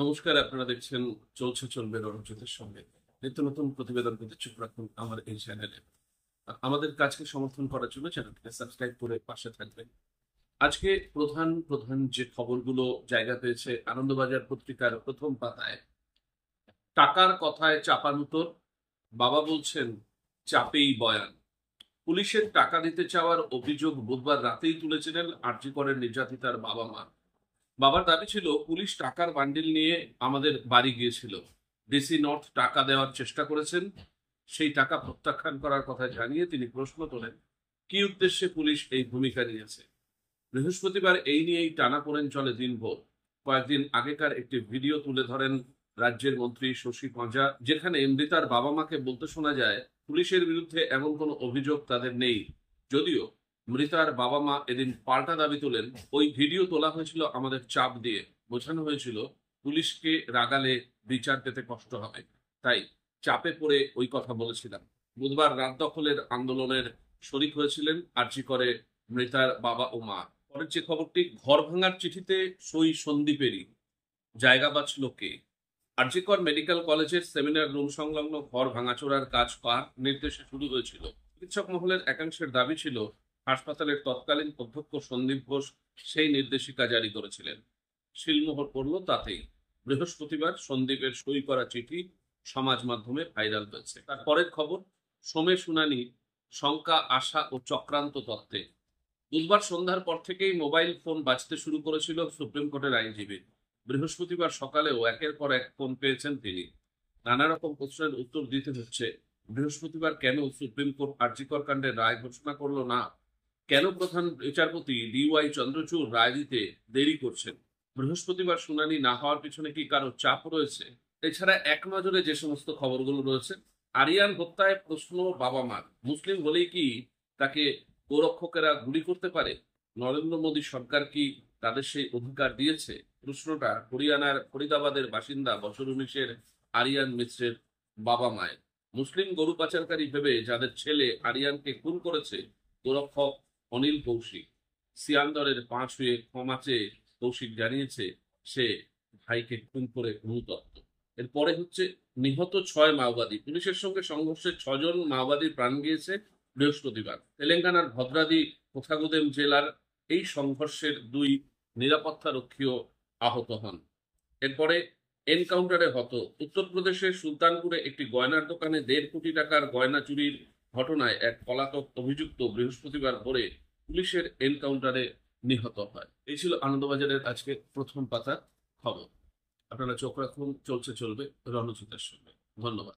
নমস্কার আপনারা দেখছেন চলছে চলবে রণজিতের সঙ্গে নিত্য নতুন প্রতিবেদন পেতে চুপ রাখুন আমার এই চ্যানেলে আমাদের কাজকে সমর্থন করার জন্য চ্যানেলটিকে সাবস্ক্রাইব করে পাশে থাকবেন আজকে প্রধান প্রধান যে খবরগুলো জায়গা পেয়েছে আনন্দবাজার পত্রিকার প্রথম পাতায় টাকার কথায় চাপানুতর বাবা বলছেন চাপেই বয়ান পুলিশের টাকা দিতে চাওয়ার অভিযোগ বুধবার রাতেই তুলেছিলেন আর্জি করেন নির্যাতিতার বাবা মা বাবার দাবি ছিল পুলিশ টাকার বান্ডিল নিয়ে আমাদের বাড়ি গিয়েছিল ডিসি নর্থ টাকা দেওয়ার চেষ্টা করেছেন সেই টাকা প্রত্যাখ্যান করার কথা জানিয়ে তিনি প্রশ্ন তোলেন কি উদ্দেশ্যে পুলিশ এই ভূমিকা নিয়েছে বৃহস্পতিবার এই নিয়েই টানা পড়েন চলে দিনভর কয়েকদিন আগেকার একটি ভিডিও তুলে ধরেন রাজ্যের মন্ত্রী শশী পাঁজা যেখানে মৃতার বাবা মাকে বলতে শোনা যায় পুলিশের বিরুদ্ধে এমন কোনো অভিযোগ তাদের নেই যদিও মৃতার বাবা মা এদিন পাল্টা দাবি তোলেন ওই ভিডিও তোলা হয়েছিল আমাদের চাপ দিয়ে বোঝানো হয়েছিল পুলিশকে রাগালে বিচার পেতে কষ্ট হবে তাই চাপে পড়ে ওই কথা বলেছিলাম বুধবার রাত দখলের আন্দোলনের শরিক হয়েছিলেন আর্জি করে মৃতার বাবা ও মা পরের যে খবরটি ঘর ভাঙার চিঠিতে সই সন্দীপেরই জায়গা বাঁচল কে আরজিকর মেডিকেল কলেজের সেমিনার রুম সংলগ্ন ঘর ভাঙাচোরার কাজ কার নির্দেশে শুরু হয়েছিল চিকিৎসক মহলের একাংশের দাবি ছিল হাসপাতালের তৎকালীন অধ্যক্ষ সন্দীপ ঘোষ সেই নির্দেশিকা জারি করেছিলেন শিলমোহর পড়ল তাতেই বৃহস্পতিবার সন্দীপের সই করা চিঠি সমাজ মাধ্যমে ভাইরাল হয়েছে তারপরের খবর সোমে শুনানি শঙ্কা আশা ও চক্রান্ত তত্ত্বে বুধবার সন্ধ্যার পর থেকেই মোবাইল ফোন বাঁচতে শুরু করেছিল সুপ্রিম কোর্টের আইনজীবী বৃহস্পতিবার সকালেও একের পর এক ফোন পেয়েছেন তিনি নানা রকম প্রশ্নের উত্তর দিতে হচ্ছে বৃহস্পতিবার কেন সুপ্রিম কোর্ট আর্জিকর কাণ্ডের রায় ঘোষণা করলো না কেন প্রধান বিচারপতি ডিওয়াই চন্দ্রচূড় রায় দিতে দেরি করছেন বৃহস্পতিবার শুনানি না হওয়ার পিছনে কি কারো চাপ রয়েছে এছাড়া এক নজরে যে সমস্ত খবরগুলো রয়েছে আরিয়ান হত্যায় প্রশ্ন বাবা মার মুসলিম হলেই কি তাকে গোরক্ষকেরা গুলি করতে পারে নরেন্দ্র মোদী সরকার কি তাদের সেই অধিকার দিয়েছে প্রশ্নটা হরিয়ানার ফরিদাবাদের বাসিন্দা বছর উনিশের আরিয়ান মিশ্রের বাবা মায়ের মুসলিম গরু পাচারকারী ভেবে যাদের ছেলে আরিয়ানকে খুন করেছে গোরক্ষক অনিল কৌশিক সিয়ালদরের পাঁচ হয়ে ক্ষমা চেয়ে কৌশিক জানিয়েছে সে ভাইকে খুন করে গুরুতত্ত্ব এরপরে হচ্ছে নিহত ছয় মাওবাদী পুলিশের সঙ্গে সংঘর্ষে ছজন মাওবাদী প্রাণ গিয়েছে বৃহস্পতিবার তেলেঙ্গানার ভদ্রাদি কোথাগোদেম জেলার এই সংঘর্ষের দুই নিরাপত্তা রক্ষীও আহত হন এরপরে এনকাউন্টারে হত উত্তরপ্রদেশের সুলতানপুরে একটি গয়নার দোকানে দেড় কোটি টাকার গয়না চুরির ঘটনায় এক পলাতক অভিযুক্ত বৃহস্পতিবার ভোরে পুলিশের এনকাউন্টারে নিহত হয় এই ছিল আনন্দবাজারের আজকে প্রথম পাতার খবর আপনারা চোখ রাখুন চলছে চলবে রণজিতার সঙ্গে ধন্যবাদ